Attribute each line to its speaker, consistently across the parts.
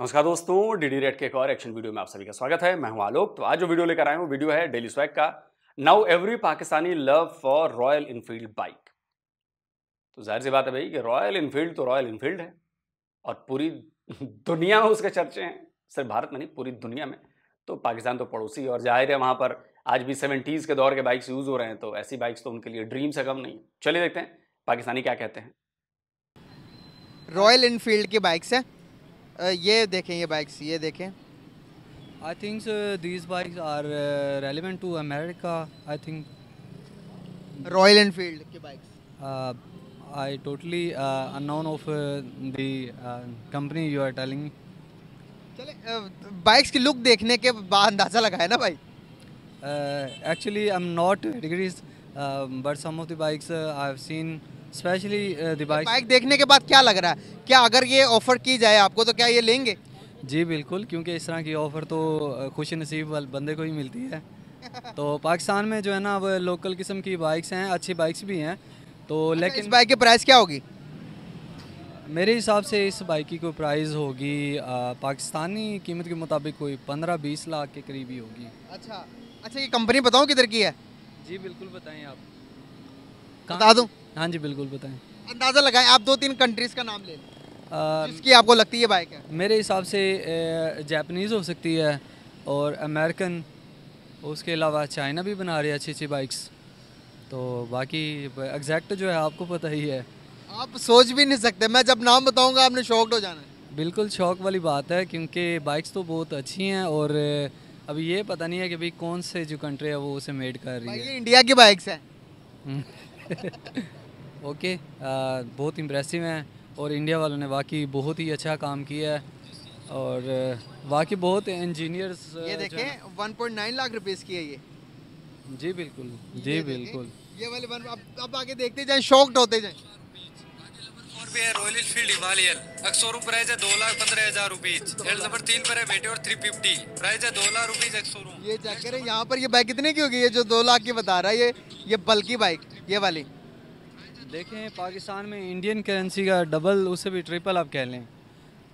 Speaker 1: नमस्कार दोस्तों DD red के एक और एक्शन वीडियो में आप सभी का स्वागत है मैं हूं आलोक तो आज जो वीडियो लेकर आया हूं वीडियो है डेली स्वैग का now every Pakistani love for Royal Enfield bike तो जाहिर सी बात है भाई कि रॉयल इनफील्ड तो रॉयल इनफील्ड है और पूरी दुनिया में उसके चर्चे हैं सिर्फ भारत में नहीं पूरी दुनिया में तो पाकिस्तान तो पड़ोसी और जाहिर है वहाँ पर आज भी सेवेंटीज़ के दौर के बाइक्स यूज़ हो रहे हैं तो ऐसी बाइक्स तो उनके लिए ड्रीम से कम नहीं चलिए देखते हैं पाकिस्तानी क्या कहते हैं
Speaker 2: रॉयल इनफील्ड की बाइक्स हैं ये देखें ये बाइक्स ये देखें
Speaker 3: I think these bikes are relevant to America I think Royal Enfield के bikes I totally unknown of the company you are telling चले बाइक्स की लुक देखने के बाद अंदाज़ा लगाया ना भाई actually I am not degrees but some of bikes I have seen specially device bike
Speaker 2: देखने के बाद क्या लग रहा है क्या अगर ये ऑफर की जाए आपको तो क्या ये लेंगे
Speaker 3: जी बिल्कुल क्योंकि इस तरह की ऑफ़र तो uh, खुश नसीब बंदे को ही मिलती है तो पाकिस्तान में जो है ना वो लोकल किस्म की बाइक्स हैं अच्छी बाइक्स भी हैं तो अच्छा, लेकिन इस बाइक की प्राइस क्या होगी मेरे हिसाब से इस बाइक की कोई प्राइस होगी uh, पाकिस्तानी कीमत के मुताबिक कोई पंद्रह बीस लाख के करीब ही होगी
Speaker 2: अच्छा अच्छा ये कंपनी बताऊँ किधर की है जी बिल्कुल बताएं आप
Speaker 3: बता दूँ हाँ जी बिल्कुल बताएं
Speaker 2: अंदाज़ा लगाएं आप दो तीन कंट्रीज़ का नाम ले जिसकी आपको लगती है बाइक है
Speaker 3: मेरे हिसाब से जापनीज़ हो सकती है और अमेरिकन उसके अलावा चाइना भी बना रही है अच्छी अच्छी बाइक्स तो बाकी एग्जैक्ट जो है आपको पता ही है
Speaker 2: आप सोच भी नहीं सकते मैं जब नाम बताऊँगा आपने शौक हो
Speaker 3: जाना बिल्कुल शौक वाली बात है क्योंकि बाइक्स तो बहुत अच्छी हैं और अभी ये पता नहीं है कि भाई कौन से जो कंट्री है वो उसे मेड कर रही है इंडिया
Speaker 2: की बाइक्स हैं
Speaker 3: ओके बहुत इम्प्रेसिव हैं और इंडिया वालों ने वाकई बहुत ही अच्छा काम किया है और वाकई बहुत इंजीनियर्स ये देखें
Speaker 2: 1.9 लाख रुपीस की है ये जी बिल्कुल जी ये बिल्कुल ये वाले वन अब अब आगे देखते जाएं शॉक्ड होते जाएं रॉयल इनफील्ड हिमालयन अक्सो प्राइस है दो लाख पंद्रह
Speaker 3: हजार रुपीज हेड नंबर तीन पर है बेटे थ्री फिफ्टी प्राइस है दो लाख रुपीज एक्सो
Speaker 2: ये चेक करें यहाँ पर ये बाइक कितने की होगी ये जो दो लाख की बता रहा है ये ये बल्कि बाइक ये वाली
Speaker 3: देखें पाकिस्तान में इंडियन करेंसी का डबल उससे भी ट्रिपल आप कह लें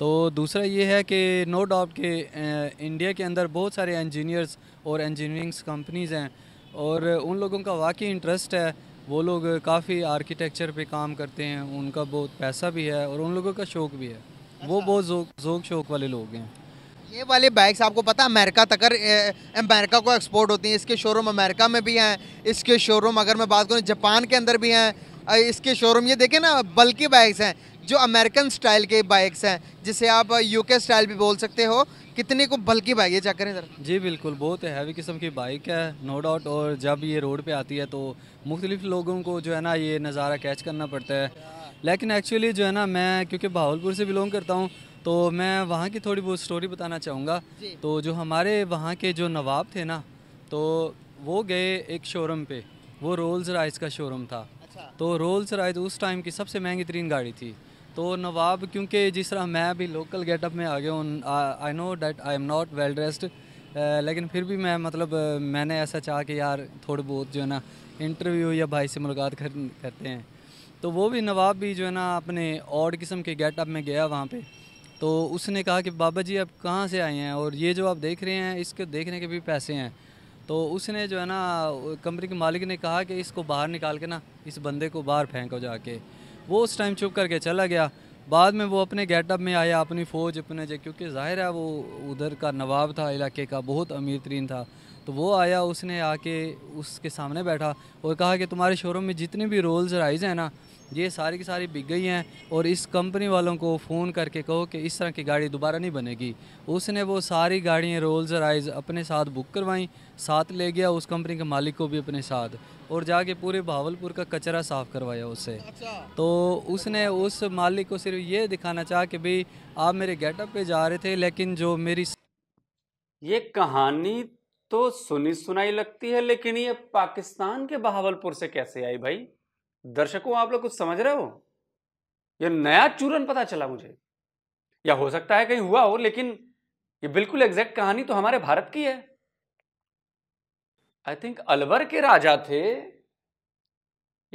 Speaker 3: तो दूसरा ये है कि नो डाउट के इंडिया के अंदर बहुत सारे इंजीनियर्स और इंजीनियरिंग्स कंपनीज़ हैं और उन लोगों का वाकई इंटरेस्ट है वो लोग काफ़ी आर्किटेक्चर पे काम करते हैं उनका बहुत पैसा भी है और उन लोगों का शौक़ भी है अच्छा। वो बहुत जोक शौक वाले लोग हैं
Speaker 2: ये वाले बाइक्स आपको पता अमेरिका तक अमेरिका को एक्सपोर्ट होती हैं इसके शोरूम अमेरिका में भी हैं इसके शोरूम अगर मैं बात करूँ जापान के अंदर भी हैं इसके शोरूम ये देखें ना बल्कि बाइक्स हैं जो अमेरिकन स्टाइल के बाइक्स हैं जिसे आप यूके स्टाइल भी बोल सकते हो कितने को बल्कि बाइक ये चेक करें सर
Speaker 3: जी बिल्कुल बहुत हैवी किस्म की बाइक है नो डाउट और जब ये रोड पे आती है तो मुख्तलिफ लोगों को जो है ना ये नज़ारा कैच करना पड़ता है लेकिन एक्चुअली जो है ना मैं क्योंकि भावलपुर से बिलोंग करता हूँ तो मैं वहाँ की थोड़ी बहुत स्टोरी बताना चाहूँगा तो जो हमारे वहाँ के जो नवाब थे ना तो वो गए एक शोरूम पे वो रोल्स राइस का शोरूम था तो रोल्स रॉयस उस टाइम की सबसे महंगी तरीन गाड़ी थी तो नवाब क्योंकि जिस तरह मैं भी लोकल गेटअप में आ गया हूँ I know that I am not well dressed लेकिन फिर भी मैं मतलब मैंने ऐसा चाहा कि यार थोड़ी बहुत जो है ना इंटरव्यू या भाई से मुलाकात कर, करते हैं तो वो भी नवाब भी जो है ना अपने और किस्म के गेटअप में गया वहाँ पे तो उसने कहा कि बाबा जी आप कहाँ से आए हैं और ये जो आप देख रहे हैं इसके देखने के भी पैसे हैं तो उसने जो है ना कंपनी के मालिक ने कहा कि इसको बाहर निकाल के ना इस बंदे को बाहर फेंको जाके वो उस टाइम चुप करके चला गया बाद में वो अपने गेटअप में आया अपनी फ़ौज अपने जो क्योंकि जाहिर है वो उधर का नवाब था इलाके का बहुत अमीर तरीन था तो वो आया उसने आके उसके सामने बैठा और कहा कि तुम्हारे शोरूम में जितने भी रोल्स राइज हैं ना ये सारी की सारी बिक गई हैं और इस कंपनी वालों को फ़ोन करके कहो कि इस तरह की गाड़ी दोबारा नहीं बनेगी उसने वो सारी गाड़ियाँ रोल्स राइज अपने साथ बुक करवाई साथ ले गया उस कंपनी के मालिक को भी अपने साथ और जाके पूरे भावलपुर का कचरा साफ़ करवाया उससे अच्छा। तो उसने उस मालिक को सिर्फ ये दिखाना चाहा कि भाई आप मेरे गेटअप
Speaker 1: पर जा रहे थे लेकिन जो मेरी ये कहानी तो सुनी सुनाई लगती है लेकिन ये पाकिस्तान के बहावलपुर से कैसे आई भाई दर्शकों आप लोग कुछ समझ रहे हो ये नया चूरन पता चला मुझे या हो सकता है कहीं हुआ हो लेकिन ये बिल्कुल एग्जैक्ट कहानी तो हमारे भारत की है आई थिंक अलवर के राजा थे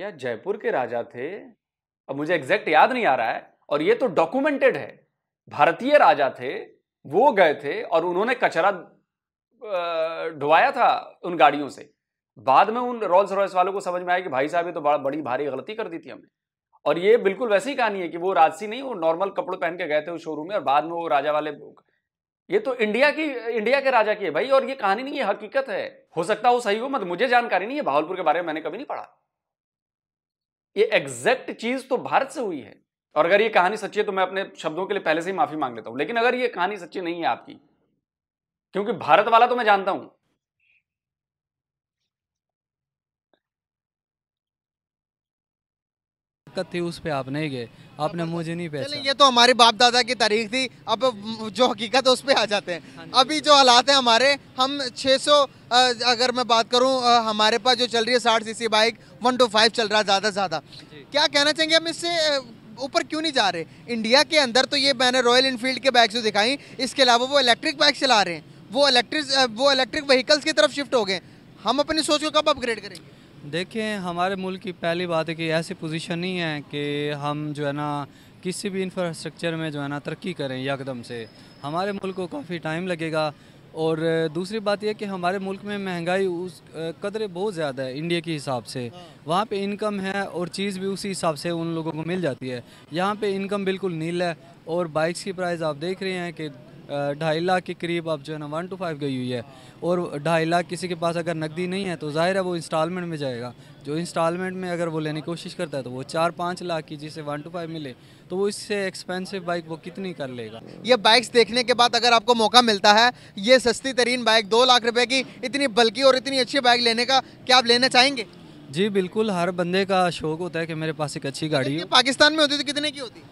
Speaker 1: या जयपुर के राजा थे अब मुझे एग्जैक्ट याद नहीं आ रहा है और ये तो डॉक्यूमेंटेड है भारतीय राजा थे वो गए थे और उन्होंने कचरा ढुवाया था उन गाड़ियों से बाद में उन रॉल्स रॉयस वालों को समझ में आया कि भाई साहब ये तो बड़ा बड़ी भारी गलती कर दी थी हमने और ये बिल्कुल वैसी कहानी है कि वो राजसी नहीं वो नॉर्मल कपड़े पहन के गए थे उस शोरूम में और बाद में वो राजा वाले ये तो इंडिया की इंडिया के राजा की है भाई और ये कहानी नहीं है हकीकत है हो सकता हो सही हो मत मुझे जानकारी नहीं है भावलपुर के बारे में मैंने कभी नहीं पढ़ा ये एग्जैक्ट चीज तो भारत से हुई है और अगर ये कहानी सच्ची है तो मैं अपने शब्दों के लिए पहले से ही माफी मांग लेता हूं लेकिन अगर ये कहानी सच्ची नहीं है आपकी क्योंकि भारत वाला तो मैं जानता हूं
Speaker 3: थी उस पे आप नहीं गए आपने मुझे नहीं पहचाना
Speaker 2: ये तो हमारे बाप दादा की तारीख थी अब जो हकीकत है उस पर आ जाते हैं हाँ अभी जो हालात हैं हमारे हम 600 अगर मैं बात करूं हमारे पास जो चल रही है साठ cc bike one two five चल रहा है ज़्यादा से ज़्यादा क्या कहना चाहेंगे हम इससे ऊपर क्यों नहीं जा रहे इंडिया के अंदर तो ये मैंने रॉयल इनफील्ड के बाइक दिखाई इसके अलावा वो इलेक्ट्रिक बाइक चला रहे हैं वो इलेक्ट्रिक वो इलेक्ट्रिक व्हीकल्स की तरफ शिफ्ट हो गए हम अपनी सोच को कब अपग्रेड करेंगे
Speaker 3: देखें हमारे मुल्क की पहली बात है कि ऐसी पोजीशन नहीं है कि हम जो है ना किसी भी इंफ्रास्ट्रक्चर में जो है ना तरक्की करें यकदम से हमारे मुल्क को काफ़ी टाइम लगेगा और दूसरी बात यह कि हमारे मुल्क में महंगाई उस कदर बहुत ज़्यादा है इंडिया के हिसाब से हाँ। वहाँ पे इनकम है और चीज़ भी उसी हिसाब से उन लोगों को मिल जाती है यहाँ पे इनकम बिल्कुल नील है और बाइक्स की प्राइस आप देख रहे हैं कि ढाई लाख के करीब अब जो है ना वन टू फाइव गई हुई है और ढाई लाख किसी के पास अगर नकदी नहीं है तो ज़ाहिर है वो इंस्टॉलमेंट में जाएगा जो इंस्टॉलमेंट में अगर वो लेने की कोशिश करता है तो वो चार पाँच लाख की जिसे वन टू फाइव मिले तो वो इससे एक्सपेंसिव बाइक वो कितनी कर लेगा
Speaker 2: ये बाइक्स देखने के बाद अगर आपको मौका मिलता है ये सस्ती तरीन बाइक दो लाख रुपये की इतनी बल्कि और इतनी अच्छी बाइक लेने का क्या आप लेना चाहेंगे
Speaker 3: जी बिल्कुल हर बंदे का शौक होता है कि मेरे पास एक अच्छी गाड़ी है
Speaker 2: पाकिस्तान में होती तो कितने की होती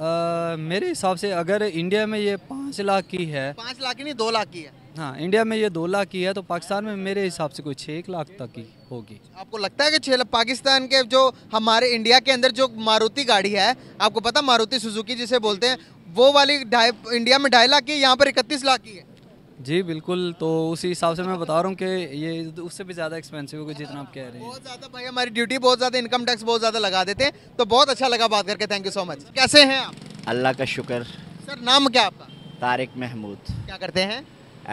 Speaker 3: आ, मेरे हिसाब से अगर इंडिया में ये पाँच लाख की है
Speaker 2: पाँच लाख की नहीं दो लाख की है
Speaker 3: हाँ इंडिया में ये दो लाख की है तो पाकिस्तान में मेरे हिसाब से कोई छः एक लाख तक की होगी
Speaker 2: आपको लगता है कि छः लाख पाकिस्तान के जो हमारे इंडिया के अंदर जो मारुति गाड़ी है आपको पता मारुति सुजुकी जिसे बोलते हैं वो वाली ढाई इंडिया में ढाई लाख की यहाँ पर इकतीस लाख की है
Speaker 3: जी बिल्कुल तो उसी हिसाब से मैं बता रहा हूँ कि ये उससे भी ज़्यादा एक्सपेंसिव होगी जितना आप कह रहे हैं बहुत ज़्यादा
Speaker 2: भाई हमारी ड्यूटी बहुत ज़्यादा इनकम टैक्स बहुत ज़्यादा लगा देते हैं तो बहुत अच्छा लगा बात करके थैंक यू सो मच कैसे हैं आप
Speaker 1: अल्लाह का शुक्र
Speaker 2: सर नाम क्या आपका
Speaker 1: तारिक महमूद क्या करते हैं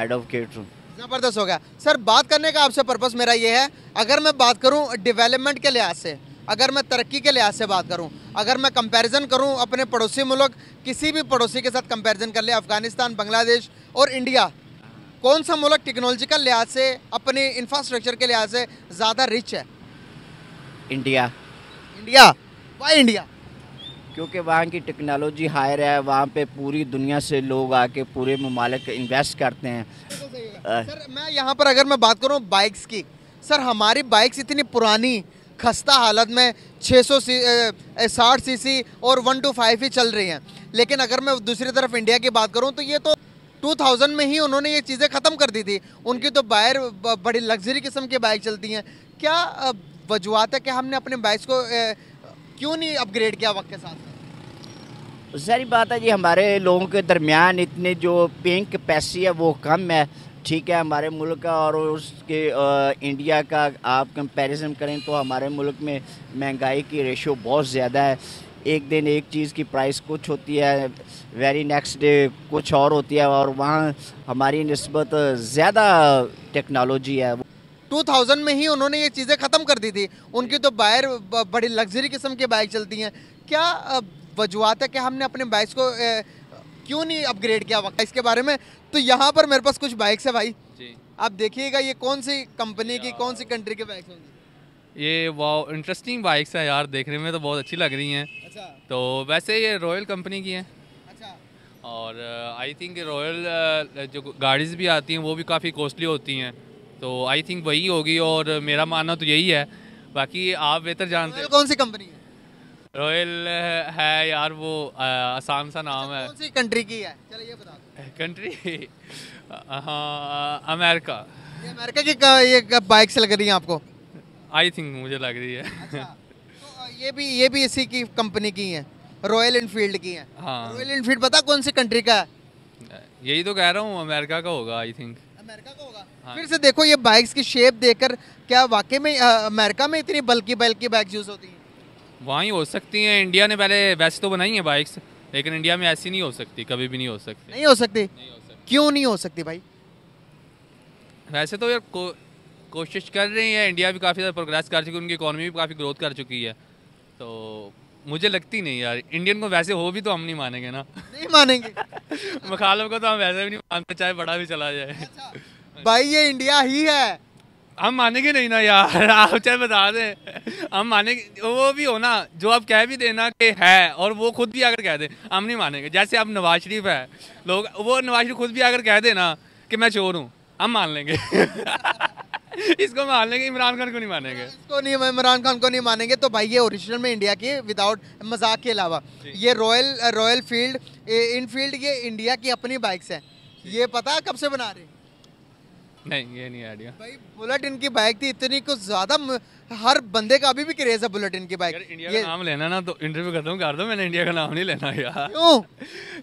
Speaker 1: एडवोकेट रूम
Speaker 2: ज़बरदस्त हो गया सर बात करने का आपसे पर्पज़ मेरा ये है अगर मैं बात करूँ डिवेलपमेंट के लिहाज से अगर मैं तरक्की के लिहाज से बात करूं अगर मैं कंपैरिजन करूं अपने पड़ोसी मुल्क किसी भी पड़ोसी के साथ कंपैरिजन कर ले अफगानिस्तान बांग्लादेश और इंडिया कौन सा मुल्क टेक्नोलॉजिकल लिहाज से अपने इंफ्रास्ट्रक्चर के लिहाज से ज़्यादा रिच है इंडिया इंडिया वाई इंडिया
Speaker 1: क्योंकि वहाँ की टेक्नोलॉजी हायर है वहाँ पे पूरी दुनिया से लोग आके पूरे ममालिक इन्वेस्ट करते हैं आ, सर
Speaker 2: मैं यहाँ पर अगर मैं बात करूँ बाइक्स की सर हमारी बाइक्स इतनी पुरानी खस्ता हालत में 600 सी साठ सी और 125 ही चल रही हैं लेकिन अगर मैं दूसरी तरफ इंडिया की बात करूँ तो ये तो 2000 में ही उन्होंने ये चीज़ें ख़त्म कर दी थी उनकी तो बायर बड़ी लग्जरी किस्म की बाइक चलती हैं क्या वजूहत है कि हमने अपने बाइक को क्यों नहीं अपग्रेड किया वक्त के साथ
Speaker 1: सारी बात है जी हमारे लोगों के दरमियान इतने जो पिंक पैसी है वो कम है ठीक है हमारे मुल्क का और उसके आ, इंडिया का आप कंपैरिजन करें तो हमारे मुल्क में महंगाई की रेशो बहुत ज़्यादा है एक दिन एक चीज़ की प्राइस कुछ होती है वेरी नेक्स्ट डे कुछ और होती है और वहाँ हमारी नस्बत ज़्यादा टेक्नोलॉजी है
Speaker 2: 2000 में ही उन्होंने ये चीज़ें ख़त्म कर दी थी उनकी तो बायर बड़ी लग्जरी किस्म की बाइक चलती हैं क्या वजूहत है कि हमने अपने बाइक्स को ए, क्यों नहीं अपग्रेड किया वक्त इसके बारे में तो यहाँ पर मेरे पास कुछ बाइक्स है भाई आप देखिएगा ये कौन सी कंपनी की कौन सी कंट्री की बाइक्स होंगी
Speaker 4: ये वाओ इंटरेस्टिंग बाइक्स हैं यार देखने में तो बहुत अच्छी लग रही हैं अच्छा। तो वैसे ये रॉयल कंपनी की हैं अच्छा। और आई थिंक रॉयल जो गाड़ीज़ भी आती हैं वो भी काफ़ी कॉस्टली होती हैं तो आई थिंक वही होगी और मेरा मानना तो यही है बाकी आप बेहतर जानते हैं कौन सी कंपनी है रॉयल uh, है यार वो uh, आसान सा अच्छा, नाम है कौन
Speaker 2: सी कंट्री की है चलो ये
Speaker 4: बता कंट्री हाँ अमेरिका
Speaker 2: अमेरिका की ये बाइक्स लग रही हैं आपको
Speaker 4: आई थिंक मुझे लग रही है अच्छा, तो
Speaker 2: ये भी ये भी इसी की कंपनी की है रॉयल इनफील्ड की है हाँ रॉयल इनफील्ड पता कौन सी कंट्री का है
Speaker 4: यही तो कह रहा हूँ अमेरिका का होगा आई थिंक अमेरिका का होगा हाँ।
Speaker 2: फिर से देखो ये बाइक्स की शेप देखकर क्या वाकई में अमेरिका में इतनी बल्कि बल्कि बाइक्स यूज़ होती हैं
Speaker 4: वहाँ ही हो सकती हैं इंडिया ने पहले वैसे तो बनाई है बाइक्स लेकिन इंडिया में ऐसी नहीं हो सकती कभी भी नहीं हो सकती,
Speaker 2: नहीं हो सकती। क्यों नहीं हो सकती भाई
Speaker 4: वैसे तो यार कोशिश कर रही है इंडिया भी काफ़ी ज़्यादा प्रोग्रेस कर चुकी है उनकी इकोनॉमी भी काफ़ी ग्रोथ कर चुकी है तो मुझे लगती नहीं यार इंडियन को वैसे हो भी तो हम नहीं मानेंगे ना नहीं मानेंगे मखालम को तो हम वैसे भी नहीं मानते चाहे बड़ा भी चला जाए अच्छा।
Speaker 2: भाई ये इंडिया ही है हम मानेंगे नहीं ना यार आप
Speaker 4: चाहे बता दें हम मानेंगे वो भी हो ना जो आप कह भी देना कि है और वो खुद भी आकर कह दे हम नहीं मानेंगे जैसे आप नवाज शरीफ है लोग वो नवाज शरीफ खुद भी आकर कह देना कि मैं चोर हूँ हम मान लेंगे इसको मान लेंगे इमरान खान को नहीं मानेंगे इसको
Speaker 2: नहीं इमरान खान को नहीं मानेंगे तो भाई ये ओरिजिनल में इंडिया की विदाउट मजाक के अलावा ये Royal Royal field Enfield ये इंडिया की अपनी बाइक्स हैं ये पता है कब से बना रहे
Speaker 4: नहीं ये नहीं आइडिया भाई
Speaker 2: बुलेट इनकी बाइक थी इतनी कुछ ज्यादा हर बंदे का अभी भी क्रेज है बुलेट इनकी बाइक इंडिया ये... का
Speaker 4: नाम लेना ना तो इंटरव्यू खत्म कर दो मैंने इंडिया का नाम नहीं लेना यार क्यों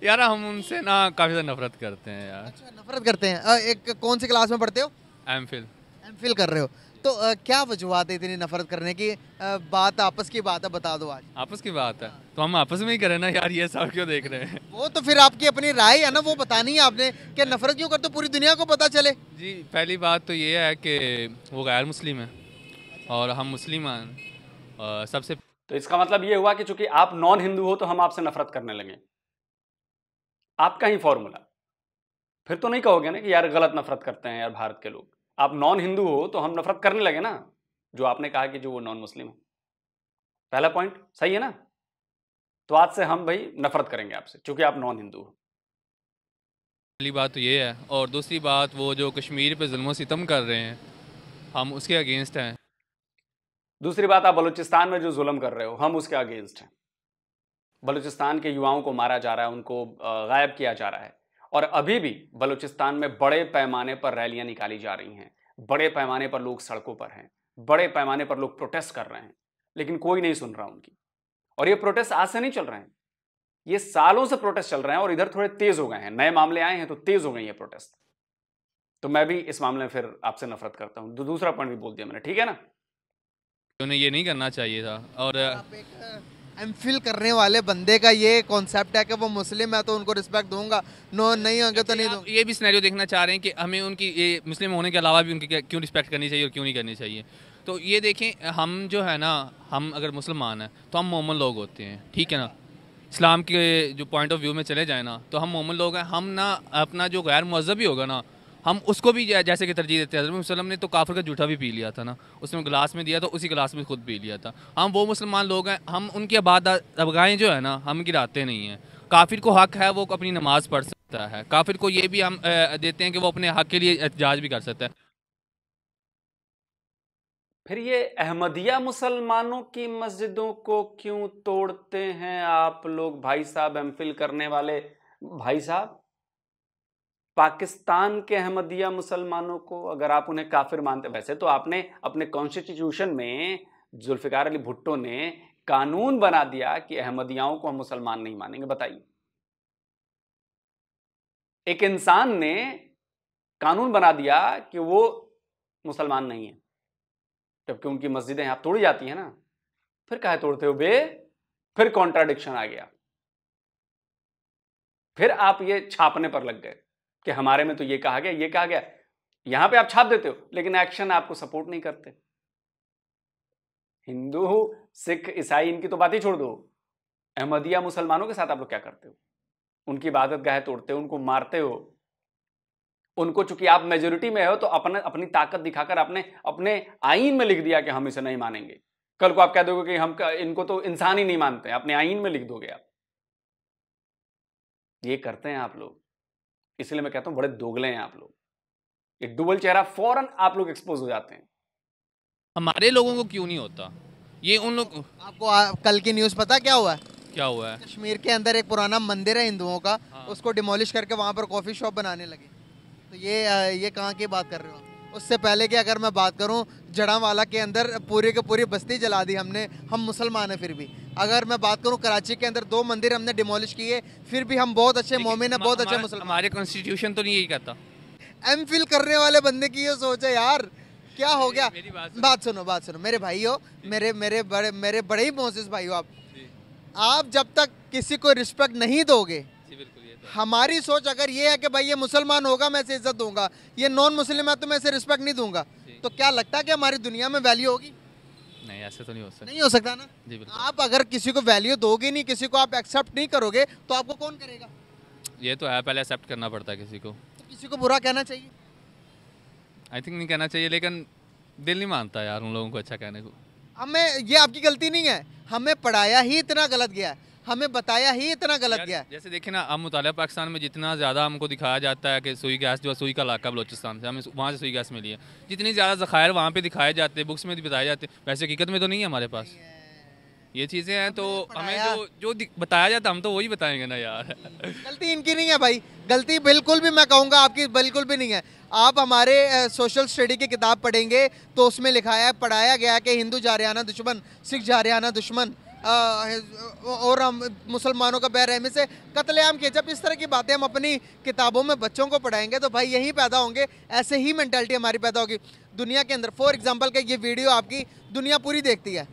Speaker 4: यार हम उनसे ना काफी ज्यादा नफरत करते हैं यार अच्छा
Speaker 2: नफरत करते हैं एक कौन सी क्लास में पढ़ते हो एम फिल एम फिल कर रहे हो तो आ, क्या वजुहत है इतनी नफरत करने की आ, बात आपस की बात है बता दो आज
Speaker 4: आपस की बात है तो हम आपस में ही करें ना यार ये सब क्यों देख रहे हैं
Speaker 2: वो तो फिर आपकी अपनी राय है ना वो बतानी है आपने कि नफरत क्यों करते पूरी दुनिया को पता चले जी
Speaker 4: पहली बात तो ये है कि वो गैर मुस्लिम है
Speaker 1: और हम मुस्लिम हैं सबसे तो इसका मतलब ये हुआ कि चूंकि आप नॉन हिंदू हो तो हम आपसे नफरत करने लगे आपका ही फॉर्मूला फिर तो नहीं कहोगे ना कि यार गलत नफरत करते हैं यार भारत के लोग आप नॉन हिंदू हो तो हम नफरत करने लगे ना जो आपने कहा कि जो वो नॉन मुस्लिम है पहला पॉइंट सही है ना तो आज से हम भाई नफरत करेंगे आपसे चूंकि आप नॉन हिंदू हो
Speaker 4: पहली बात तो ये है और दूसरी बात वो जो कश्मीर पे जुल्म सितम कर रहे हैं हम उसके अगेंस्ट हैं
Speaker 1: दूसरी बात आप बलूचिस्तान में जो जुल्म कर रहे हो हम उसके अगेंस्ट हैं बलूचिस्तान के युवाओं को मारा जा रहा है उनको गायब किया जा रहा है और अभी भी बलूचिस्तान में बड़े पैमाने पर रैलियां निकाली जा रही हैं बड़े पैमाने पर लोग सड़कों पर हैं बड़े पैमाने पर लोग प्रोटेस्ट कर रहे हैं लेकिन कोई नहीं सुन रहा उनकी और ये प्रोटेस्ट आज से नहीं चल रहे हैं ये सालों से प्रोटेस्ट चल रहे हैं और इधर थोड़े तेज हो गए हैं नए मामले आए हैं तो तेज हो गए ये प्रोटेस्ट तो मैं भी इस मामले में फिर आपसे नफरत करता हूँ दूसरा पॉइंट भी बोल दिया मैंने ठीक है ना
Speaker 4: उन्हें ये नहीं करना चाहिए था और
Speaker 2: एम फिल करने वाले बंदे का ये कॉन्सेप्ट है कि वो मुस्लिम है तो उनको रिस्पेक्ट दूंगा नो नहीं होंगे तो नहीं दूंगा
Speaker 4: ये भी सिनेरियो देखना चाह रहे हैं कि हमें उनकी ये मुस्लिम होने के अलावा भी उनकी क्यों रिस्पेक्ट करनी चाहिए और क्यों नहीं करनी चाहिए तो ये देखें हम जो है ना हम अगर मुसलमान हैं तो हम मोमन लोग होते हैं ठीक है ना इस्लाम के जो पॉइंट ऑफ व्यू में चले जाए ना तो हम मोमन लोग हैं हम ना अपना जो गैर मजहबी होगा ना हम उसको भी जैसे कि तरजीह देते हैं वसलम ने तो काफर का जूठा भी पी लिया था ना उसने गिलास में दिया था उसी गिलास में खुद पी लिया था हम वो मुसलमान लोग हैं हम उनकी आबाद अबगाएँ जो है ना हम गिराते नहीं हैं काफिर को हक है वो अपनी नमाज़ पढ़ सकता है काफिर को ये भी हम देते हैं कि वो अपने हक के लिए एहतजाज भी कर सकता है
Speaker 1: फिर ये अहमदिया मुसलमानों की मस्जिदों को क्यों तोड़ते हैं आप लोग भाई साहब एम करने वाले भाई साहब पाकिस्तान के अहमदिया मुसलमानों को अगर आप उन्हें काफिर मानते वैसे तो आपने अपने कॉन्स्टिट्यूशन में जुल्फ़िकार अली भुट्टो ने कानून बना दिया कि अहमदियाओं को हम मुसलमान नहीं मानेंगे बताइए एक इंसान ने कानून बना दिया कि वो मुसलमान नहीं है जबकि उनकी मस्जिदें यहां तोड़ी जाती हैं ना फिर कहा तोड़ते हो बे फिर कॉन्ट्राडिक्शन आ गया फिर आप ये छापने पर लग गए कि हमारे में तो ये कहा गया ये कहा गया यहां पे आप छाप देते हो लेकिन एक्शन आपको सपोर्ट नहीं करते हिंदू सिख ईसाई इनकी तो बात ही छोड़ दो अहमदिया मुसलमानों के साथ आप लोग क्या करते हो उनकी इबादत गाहे तोड़ते हो उनको मारते हो उनको चूंकि आप मेजोरिटी में हो तो अपने अपनी ताकत दिखाकर आपने अपने आइन में लिख दिया कि हम इसे नहीं मानेंगे कल को आप कह दोगे कि हम इनको तो इंसान ही नहीं मानते अपने आइन में लिख दोगे आप ये करते हैं आप लोग इसलिए मैं कहता हूं बड़े दोगले हैं आप लोग ये डुबल चेहरा फौरन आप लोग एक्सपोज हो जाते हैं
Speaker 4: हमारे लोगों को क्यों नहीं होता ये उन लोग आपको
Speaker 2: आ, कल की न्यूज पता क्या हुआ है क्या हुआ है कश्मीर के अंदर एक पुराना मंदिर है हिंदुओं का हाँ। उसको डिमोलिश करके वहां पर कॉफी शॉप बनाने लगे तो ये ये कहाँ की बात कर रहे हो उससे पहले कि अगर मैं बात करूं जड़ावाला के अंदर पूरी के पूरी बस्ती जला दी हमने हम मुसलमान हैं फिर भी अगर मैं बात करूं कराची के अंदर दो मंदिर हमने डिमोलिश किए फिर भी हम बहुत अच्छे मोमिन हैं बहुत अच्छे मुसलमान हमारे कॉन्स्टिट्यूशन
Speaker 4: तो नहीं यही कहता
Speaker 2: एम फिल करने वाले बंदे की ये सोच है यार क्या हो गया बात सुनो।, बात सुनो मेरे भाई हो मेरे मेरे बड़े मेरे बड़े ही मोजिस भाई हो आप जब तक किसी को रिस्पेक्ट नहीं दोगे हमारी सोच अगर ये है कि भाई ये मुसलमान होगा मैं इसे इज्जत दूंगा ये नॉन मुस्लिम है तो मैं इसे रिस्पेक्ट नहीं दूंगा तो क्या लगता है कि हमारी दुनिया में वैल्यू होगी
Speaker 4: नहीं ऐसे तो नहीं हो सकता नहीं हो सकता ना
Speaker 2: जी बिल्कुल आप अगर किसी को वैल्यू दोगे नहीं किसी को आप एक्सेप्ट नहीं करोगे तो आपको कौन करेगा
Speaker 4: ये तो है पहले एक्सेप्ट करना पड़ता है किसी को तो
Speaker 2: किसी को बुरा कहना चाहिए
Speaker 4: आई थिंक नहीं कहना चाहिए लेकिन दिल नहीं मानता यार उन लोगों को अच्छा कहने को
Speaker 2: हमें ये आपकी गलती नहीं है हमें पढ़ाया ही इतना गलत गया है हमें बताया ही इतना गलत गया
Speaker 4: जैसे देखिए ना हम मुताल पाकिस्तान में जितना ज़्यादा हमको दिखाया जाता है कि सुई गैस जो सुई का इलाका बलोचिस्तान से हमें वहाँ से सुई गैस मिली है जितनी ज़्यादा जखायर वहाँ पर दिखाए जाते हैं बुक्स में भी बताए जाते हैं वैसे हकीकत में तो नहीं है हमारे पास ये चीज़ें हैं तो हमें जो जो बताया जाता हम तो वही बताएंगे ना यार
Speaker 2: गलती इनकी नहीं है भाई गलती बिल्कुल भी मैं कहूँगा आपकी बिल्कुल भी नहीं है आप हमारे सोशल स्टडी की किताब पढ़ेंगे तो उसमें लिखाया पढ़ाया गया कि हिंदू जारियाना दुश्मन सिख जारियाना दुश्मन और हम मुसलमानों का बेरहमी से कतलेआम किए जब इस तरह की बातें हम अपनी किताबों में बच्चों को पढ़ाएंगे तो भाई यहीं पैदा होंगे ऐसे ही मैंटेलिटी हमारी पैदा होगी दुनिया के अंदर फॉर एग्जाम्पल के ये वीडियो आपकी दुनिया पूरी देखती है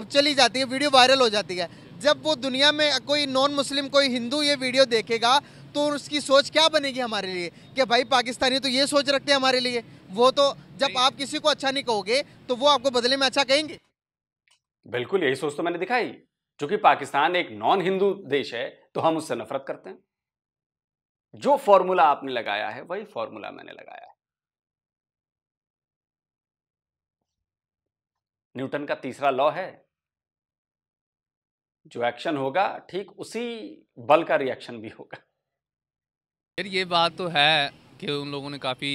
Speaker 2: अब चली जाती है वीडियो वायरल हो जाती है जब वो दुनिया में कोई नॉन मुस्लिम कोई हिंदू ये वीडियो देखेगा तो उसकी सोच क्या बनेगी हमारे लिए कि भाई पाकिस्तानी तो ये सोच रखते हैं हमारे लिए वो तो जब आप किसी को अच्छा नहीं कहोगे तो वो आपको बदले में अच्छा कहेंगे
Speaker 1: बिल्कुल यही सोच तो मैंने दिखाई चूंकि पाकिस्तान एक नॉन हिंदू देश है तो हम उससे नफरत करते हैं जो फॉर्मूला आपने लगाया है वही फॉर्मूला मैंने लगाया है न्यूटन का तीसरा लॉ है जो एक्शन होगा ठीक उसी बल का रिएक्शन भी होगा ये
Speaker 4: बात तो है कि उन लोगों ने काफ़ी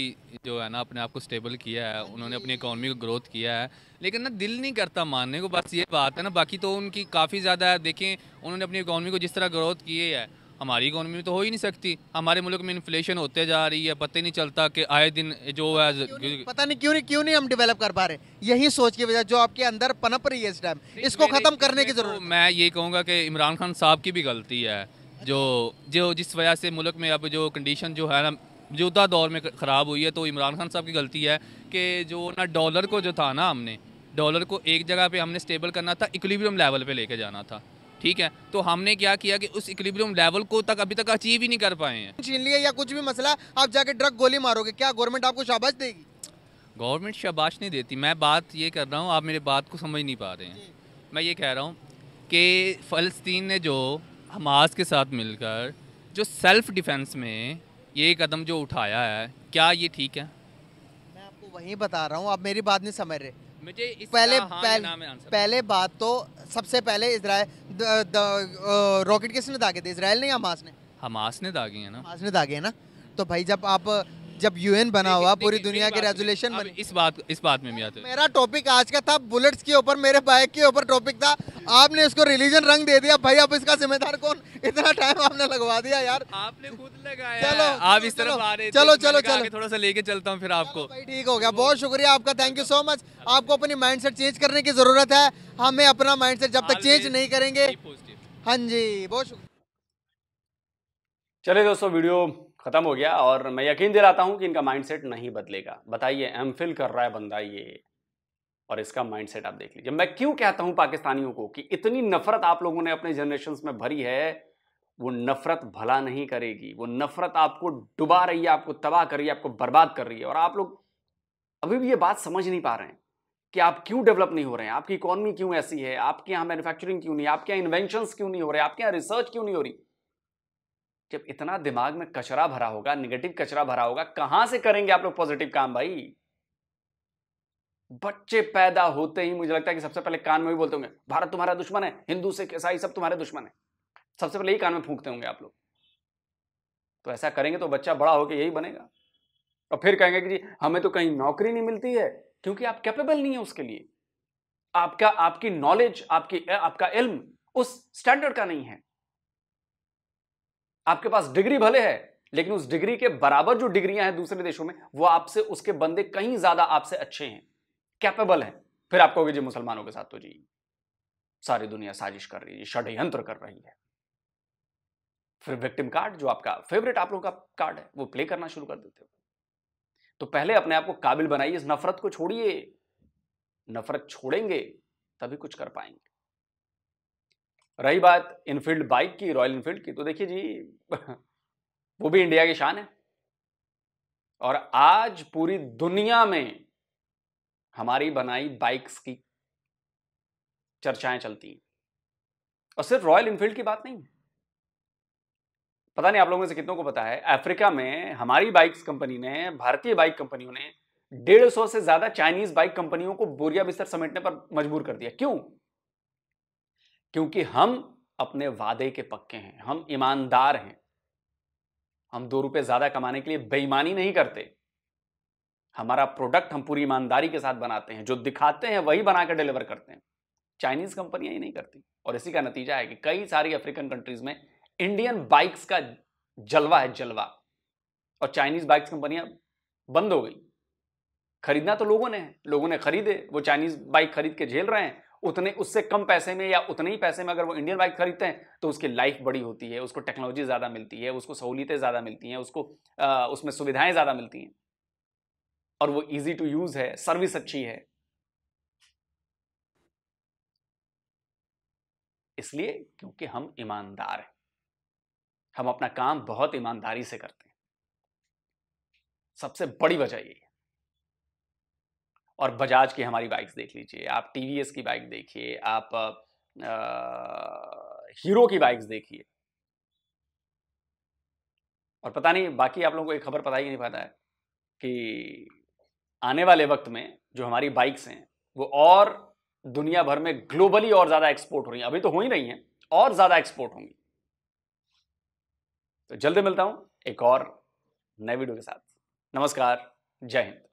Speaker 4: जो है ना अपने आप को स्टेबल किया है उन्होंने अपनी इकोनॉमी को ग्रोथ किया है लेकिन ना दिल नहीं करता मानने को बस ये बात है ना बाकी तो उनकी काफ़ी ज़्यादा है देखें उन्होंने अपनी इकोनॉमी को जिस तरह ग्रोथ की है हमारी इकोनॉमी तो हो ही नहीं सकती हमारे मुल्क में इन्फ्लेशन होते जा रही है पता ही नहीं चलता कि आए दिन जो है पता
Speaker 2: नहीं क्यों नहीं क्यों नहीं हम डेवलप कर पा रहे यही सोच की वजह जो आपके अंदर पनप रही है इस टाइम इसको ख़त्म करने की जरूरत मैं ये
Speaker 4: कहूँगा कि इमरान खान साहब की भी गलती है जो जो जिस वजह से मुल्क में अब जो कंडीशन जो है ना मौजूदा दौर में ख़राब हुई है तो इमरान खान साहब की गलती है कि जो ना डॉलर को जो था ना हमने डॉलर को एक जगह पे हमने स्टेबल करना था इक्विलिब्रियम लेवल पे लेके जाना था ठीक है तो हमने क्या किया कि उस इक्विलिब्रियम लेवल को तक अभी तक अचीव ही नहीं कर पाए हैं
Speaker 2: छीन लिए या कुछ भी मसला आप जाके ड्रग गोली मारोगे क्या गवर्नमेंट आपको शाबाश देगी
Speaker 4: गवर्नमेंट शाबाश नहीं देती मैं बात ये कर रहा हूँ आप मेरे बात को समझ नहीं पा रहे हैं मैं ये कह रहा हूँ कि फ़लस्तीन ने जो हमास के साथ मिलकर जो सेल्फ डिफेंस में ये कदम जो उठाया है क्या ये ठीक है
Speaker 2: मैं आपको वही बता रहा हूँ आप मेरी बात नहीं समझ रहे मुझे इस पहले हाँ पहले, पहले बात तो सबसे पहले इसराइल रॉकेट किसने दागे थे इसराइल ने या हमास ने
Speaker 4: हमास ने दागे है ना हमास
Speaker 2: ने दागे है ना तो भाई जब आप जब यूएन बना हुआ पूरी दुनिया के रेजुलेशन
Speaker 4: बन इस बात इस बात में भी आते
Speaker 2: मेरा टॉपिक आज का था बुलेट्स के ऊपर मेरे बाइक के ऊपर टॉपिक था आपने इसको रिलीजन रंग दे दिया भाई आप इसका जिम्मेदार कौन इतना टाइम आपने लगवा दिया यार आपने खुद
Speaker 4: लगाया चलो
Speaker 2: आप इस तरफ आ रहे चलो चलो चलो
Speaker 4: थोड़ा सा लेके चलता हूँ फिर आपको
Speaker 2: ठीक हो गया बहुत शुक्रिया आपका थैंक यू सो मच आपको अपनी माइंड चेंज करने की जरूरत है हमें अपना माइंड जब तक चेंज नहीं करेंगे हाँ जी बहुत
Speaker 1: चलिए दोस्तों वीडियो ख़त्म हो गया और मैं यकीन दिलाता हूँ कि इनका माइंडसेट नहीं बदलेगा बताइए एम फिल कर रहा है बंदा ये और इसका माइंडसेट आप देख लीजिए मैं क्यों कहता हूँ पाकिस्तानियों को कि इतनी नफरत आप लोगों ने अपने जनरेशन में भरी है वो नफरत भला नहीं करेगी वो नफरत आपको डुबा रही है आपको तबाह कर रही है आपको बर्बाद कर रही है और आप लोग अभी भी ये बात समझ नहीं पा रहे हैं कि आप क्यों डेवलप नहीं हो रहे हैं आपकी इकोनॉमी क्यों ऐसी है आपके यहाँ मैन्युफैक्चरिंग क्यों नहीं आपके यहाँ इन्वेंशन क्यों नहीं हो रहे आपके यहाँ रिसर्च क्यों नहीं हो रही जब इतना दिमाग में कचरा भरा होगा निगेटिव कचरा भरा होगा कहां से करेंगे आप लोग पॉजिटिव काम भाई बच्चे पैदा होते ही मुझे लगता है कि सबसे पहले कान में भी बोलते होंगे भारत तुम्हारा दुश्मन है हिंदू से ईसाई सब तुम्हारे दुश्मन है सबसे पहले ही कान में फूकते होंगे आप लोग तो ऐसा करेंगे तो बच्चा बड़ा होकर यही बनेगा और फिर कहेंगे कि जी हमें तो कहीं नौकरी नहीं मिलती है क्योंकि आप कैपेबल नहीं है उसके लिए आपका आपकी नॉलेज आपकी आपका इल्म उस स्टैंडर्ड का नहीं है आपके पास डिग्री भले है लेकिन उस डिग्री के बराबर जो डिग्रियां हैं दूसरे देशों में वो आपसे उसके बंदे कहीं ज्यादा आपसे अच्छे हैं कैपेबल हैं फिर आप कहोगे जी मुसलमानों के साथ तो जी सारी दुनिया साजिश कर रही है षड्यंत्र कर रही है फिर विक्टिम कार्ड जो आपका फेवरेट आप लोगों का कार्ड है वो प्ले करना शुरू कर देते हो तो पहले अपने आप को काबिल बनाइए इस नफरत को छोड़िए नफरत छोड़ेंगे तभी कुछ कर पाएंगे रही बात इनफील्ड बाइक की रॉयल इनफील्ड की तो देखिए जी वो भी इंडिया की शान है और आज पूरी दुनिया में हमारी बनाई बाइक्स की चर्चाएं चलती हैं और सिर्फ रॉयल इनफील्ड की बात नहीं है पता नहीं आप लोगों से कितनों को पता है अफ्रीका में हमारी बाइक्स कंपनी ने भारतीय बाइक कंपनियों ने डेढ़ सौ से ज्यादा चाइनीज बाइक कंपनियों को बोरिया बिस्तर समेटने पर मजबूर कर दिया क्यों क्योंकि हम अपने वादे के पक्के हैं हम ईमानदार हैं हम दो रुपए ज्यादा कमाने के लिए बेईमानी नहीं करते हमारा प्रोडक्ट हम पूरी ईमानदारी के साथ बनाते हैं जो दिखाते हैं वही बनाकर डिलीवर करते हैं चाइनीज कंपनियां ही नहीं करती और इसी का नतीजा है कि कई सारी अफ्रीकन कंट्रीज में इंडियन बाइक्स का जलवा है जलवा और चाइनीज बाइक्स कंपनियां बंद हो गई खरीदना तो लोगों ने लोगों ने खरीदे वो चाइनीज बाइक खरीद के झेल रहे हैं उतने उससे कम पैसे में या उतने ही पैसे में अगर वो इंडियन बाइक खरीदते हैं तो उसकी लाइफ बड़ी होती है उसको टेक्नोलॉजी ज़्यादा मिलती है उसको सहूलियतें ज़्यादा मिलती हैं उसको आ, उसमें सुविधाएं ज़्यादा मिलती हैं और वो ईजी टू यूज़ है सर्विस अच्छी है इसलिए क्योंकि हम ईमानदार हैं हम अपना काम बहुत ईमानदारी से करते हैं सबसे बड़ी वजह यही और बजाज की हमारी बाइक्स देख लीजिए आप टी की बाइक देखिए आप आ, हीरो की बाइक्स देखिए और पता नहीं बाकी आप लोगों को एक खबर पता ही नहीं पता है कि आने वाले वक्त में जो हमारी बाइक्स हैं वो और दुनिया भर में ग्लोबली और ज़्यादा एक्सपोर्ट हो रही है अभी तो हो ही रही हैं और ज़्यादा एक्सपोर्ट होंगी तो जल्दी मिलता हूं एक और नए वीडियो के साथ नमस्कार जय हिंद